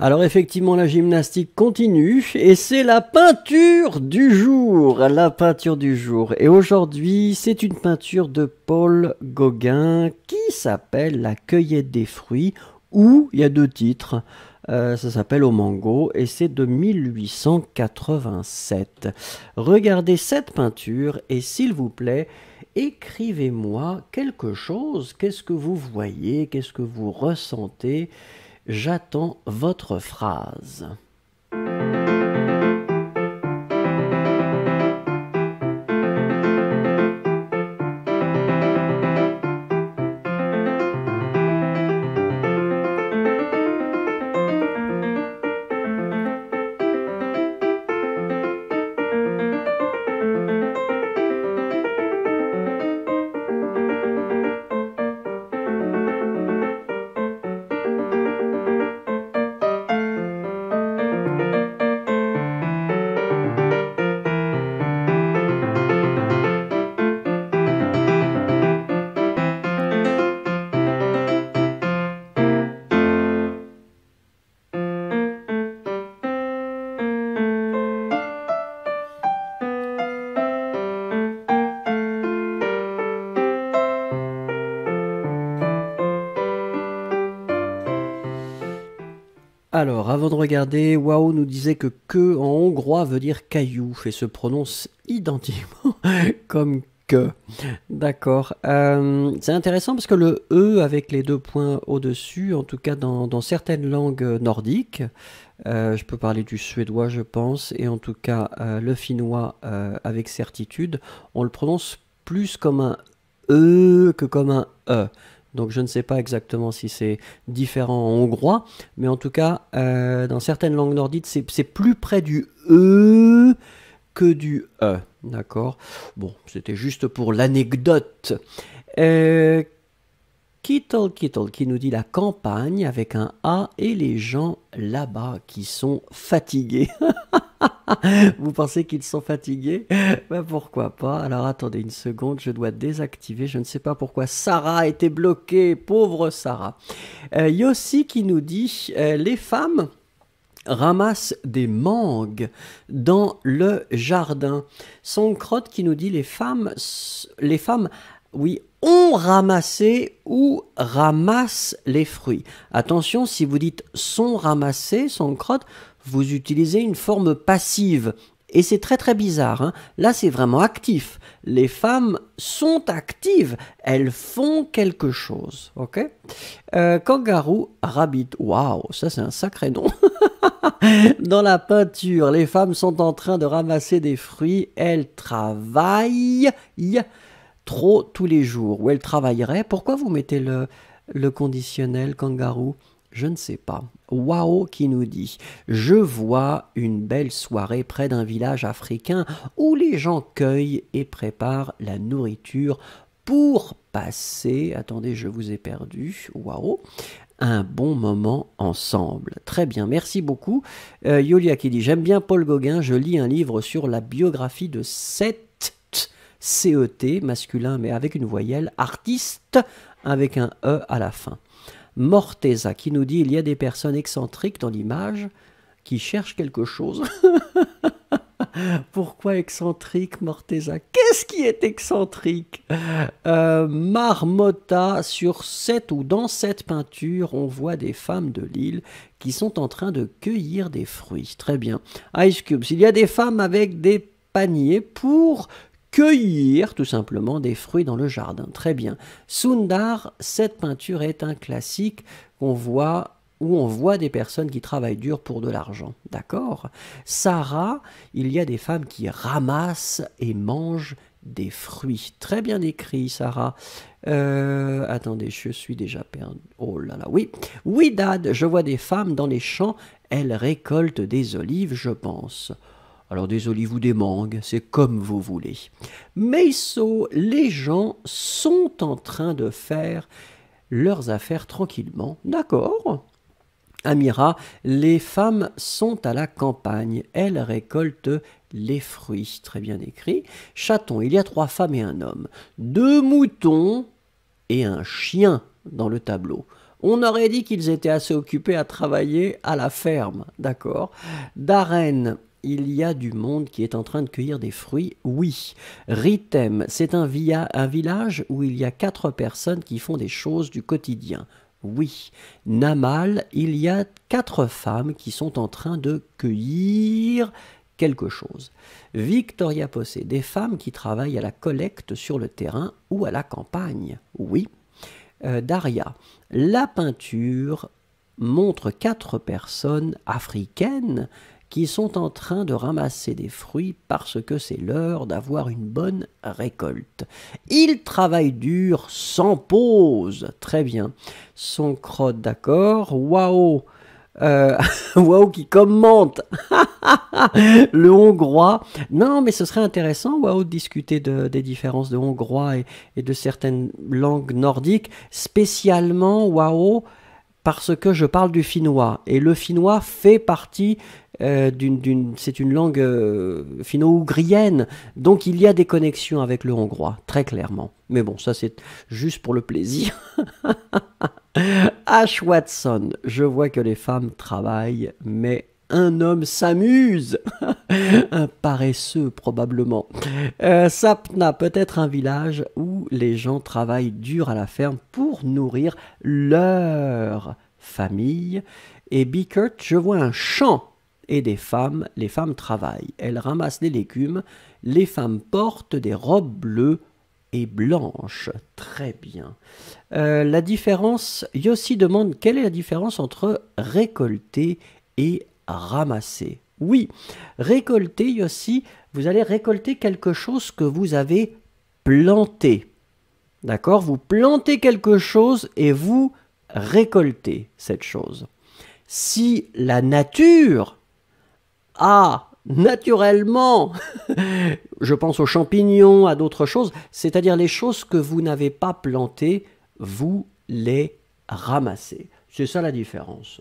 Alors effectivement, la gymnastique continue et c'est la peinture du jour. La peinture du jour. Et aujourd'hui, c'est une peinture de Paul Gauguin qui s'appelle La cueillette des fruits ou il y a deux titres. Euh, ça s'appelle Au Mango et c'est de 1887. Regardez cette peinture et s'il vous plaît, écrivez-moi quelque chose. Qu'est-ce que vous voyez Qu'est-ce que vous ressentez J'attends votre phrase. Alors, avant de regarder, Wao nous disait que que en hongrois veut dire caillou et se prononce identiquement comme que. D'accord. Euh, c'est intéressant parce que le E avec les deux points au-dessus, en tout cas dans, certaines langues nordiques, euh, je peux parler du suédois je pense, et en tout cas euh, le finnois avec certitude, on le prononce plus comme un E que comme un E. Donc je ne sais pas exactement si c'est différent en hongrois, mais en tout cas, euh, dans certaines langues nordiques, c'est plus près du E que du E. D'accord Bon, c'était juste pour l'anecdote. Euh, Kittle Kittle qui nous dit la campagne avec un A et les gens là-bas qui sont fatigués. Vous pensez qu'ils sont fatigués ben, pourquoi pas Alors attendez une seconde, je dois désactiver, je ne sais pas pourquoi Sarah a été bloquée, pauvre Sarah. Euh, Yossi qui nous dit euh, les femmes ramassent des mangues dans le jardin. Son crotte qui nous dit les femmes, les femmes oui, ont ramassé ou ramassent les fruits. Attention, si vous dites sont ramassés, sont crotte, vous utilisez une forme passive. Et c'est très très bizarre. Hein. Là, c'est vraiment actif. Les femmes sont actives. Elles font quelque chose. Ok euh, Kangaroo Rabbit. Waouh, ça c'est un sacré nom. Dans la peinture, les femmes sont en train de ramasser des fruits. Elles travaillent trop tous les jours, où elle travaillerait. Pourquoi vous mettez le, le conditionnel kangaroo je ne sais pas. waouh qui nous dit Je vois une belle soirée près d'un village africain où les gens cueillent et préparent la nourriture pour passer. Attendez, je vous ai perdu. Waouh un bon moment ensemble. Très bien, merci beaucoup. Euh, Yolia qui dit J'aime bien Paul Gauguin, je lis un livre sur la biographie de cette CET, masculin mais avec une voyelle, artiste avec un E à la fin. Morteza qui nous dit il y a des personnes excentriques dans l'image qui cherchent quelque chose. Pourquoi excentrique, Morteza Qu'est-ce qui est excentrique Marmota euh, Marmotta, sur cette ou dans cette peinture, on voit des femmes de l'île qui sont en train de cueillir des fruits. Très bien. Ice Cubes, il y a des femmes avec des paniers pour cueillir tout simplement des fruits dans le jardin. Très bien. Sundar, cette peinture est un classique qu'on voit où on voit des personnes qui travaillent dur pour de l'argent. D'accord Sarah, il y a des femmes qui ramassent et mangent des fruits. Très bien écrit, Sarah. Euh, attendez, je suis déjà perdu. Oh là là, oui. Oui, Dad, je vois des femmes dans les champs. Elles récoltent des olives, je pense alors des olives ou des mangues, c'est comme vous voulez. Mais les gens sont en train de faire leurs affaires tranquillement, d'accord Amira, les femmes sont à la campagne, elles récoltent les fruits, très bien écrit. Chaton, il y a trois femmes et un homme, deux moutons et un chien dans le tableau. On aurait dit qu'ils étaient assez occupés à travailler à la ferme, d'accord Darren, il y a du monde qui est en train de cueillir des fruits Oui. Ritem, c'est un, un village où il y a quatre personnes qui font des choses du quotidien. Oui. Namal, il y a quatre femmes qui sont en train de cueillir quelque chose. Victoria Possé, des femmes qui travaillent à la collecte sur le terrain ou à la campagne. Oui. Euh, Daria, la peinture montre quatre personnes africaines qui sont en train de ramasser des fruits parce que c'est l'heure d'avoir une bonne récolte. Ils travaillent dur sans pause. Très bien. Son crotte d'accord. Waouh Waouh qui commente le hongrois. Non, mais ce serait intéressant, Waouh, de discuter des différences de hongrois et, et, de certaines langues nordiques, spécialement Waouh parce que je parle du finnois. Et le finnois fait partie euh, d'une. C'est une langue euh, finno-ougrienne. Donc il y a des connexions avec le hongrois, très clairement. Mais bon, ça c'est juste pour le plaisir. Ash Watson, je vois que les femmes travaillent, mais un homme s'amuse. un paresseux probablement. Euh, Sapna peut être un village où les gens travaillent dur à la ferme pour nourrir leur famille. Et Bikert, je vois un champ et des femmes. Les femmes travaillent. Elles ramassent des légumes. Les femmes portent des robes bleues et blanches. Très bien. Euh, la différence, Yossi demande quelle est la différence entre récolter et ramasser. Oui, récolter, aussi, vous allez récolter quelque chose que vous avez planté. D'accord Vous plantez quelque chose et vous récoltez cette chose. Si la nature a naturellement, je pense aux champignons, à d'autres choses, c'est-à-dire les choses que vous n'avez pas plantées, vous les ramassez. C'est ça la différence.